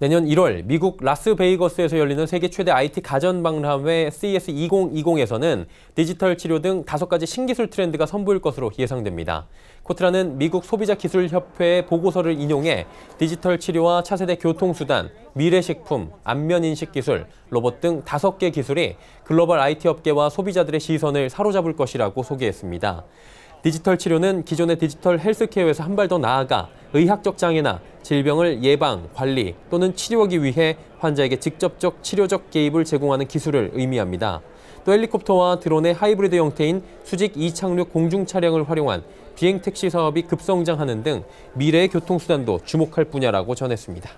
내년 1월 미국 라스베이거스에서 열리는 세계 최대 IT 가전박람회 CES 2020에서는 디지털 치료 등 다섯 가지 신기술 트렌드가 선보일 것으로 예상됩니다. 코트라는 미국 소비자기술협회의 보고서를 인용해 디지털 치료와 차세대 교통수단, 미래식품, 안면인식기술, 로봇 등 다섯 개 기술이 글로벌 IT 업계와 소비자들의 시선을 사로잡을 것이라고 소개했습니다. 디지털 치료는 기존의 디지털 헬스케어에서 한 발 더 나아가 의학적 장애나 질병을 예방, 관리 또는 치료하기 위해 환자에게 직접적 치료적 개입을 제공하는 기술을 의미합니다. 또 헬리콥터와 드론의 하이브리드 형태인 수직 이착륙 공중 차량을 활용한 비행 택시 사업이 급성장하는 등 미래의 교통수단도 주목할 분야라고 전했습니다.